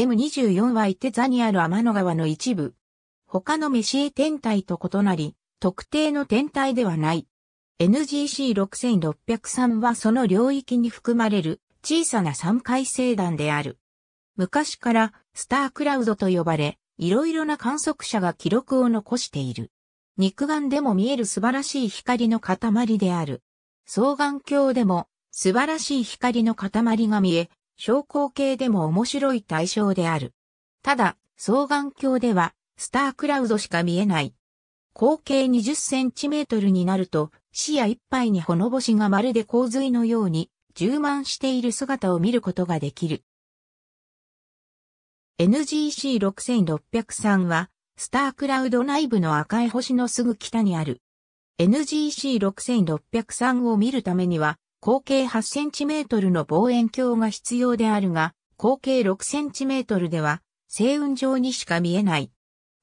M24 はイテザにある天の川の一部。他のメシエ天体と異なり、特定の天体ではない。NGC6603 はその領域に含まれる小さな三回星団である。昔からスタークラウドと呼ばれ、いろいろな観測者が記録を残している。肉眼でも見える素晴らしい光の塊である。双眼鏡でも素晴らしい光の塊が見え、昇降系でも面白い対象である。ただ、双眼鏡では、スタークラウドしか見えない。口径20センチメートルになると、視野いっぱいにほのぼしがまるで洪水のように、充満している姿を見ることができる。NGC6603 は、スタークラウド内部の赤い星のすぐ北にある。NGC6603 を見るためには、口径8センチメートルの望遠鏡が必要であるが、口径6センチメートルでは、星雲状にしか見えない。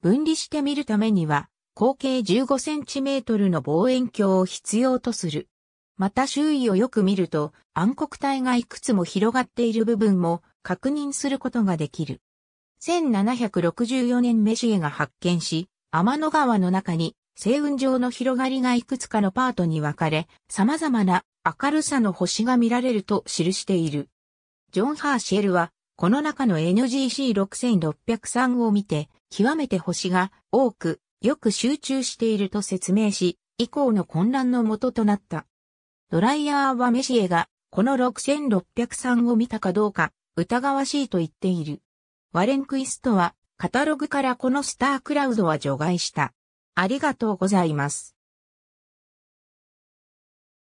分離してみるためには、口径15センチメートルの望遠鏡を必要とする。また周囲をよく見ると、暗黒帯がいくつも広がっている部分も確認することができる。1764年メシエが発見し、天の川の中に星雲状の広がりがいくつかのパートに分かれ、様々な明るさの星が見られると記している。ジョン・ハーシェルは、この中の NGC6603 を見て、極めて星が多く、よく集中していると説明し、以降の混乱のもととなった。ドライヤーはメシエが、この6603を見たかどうか、疑わしいと言っている。ワレンクイストは、カタログからこのスタークラウドは除外した。ありがとうございます。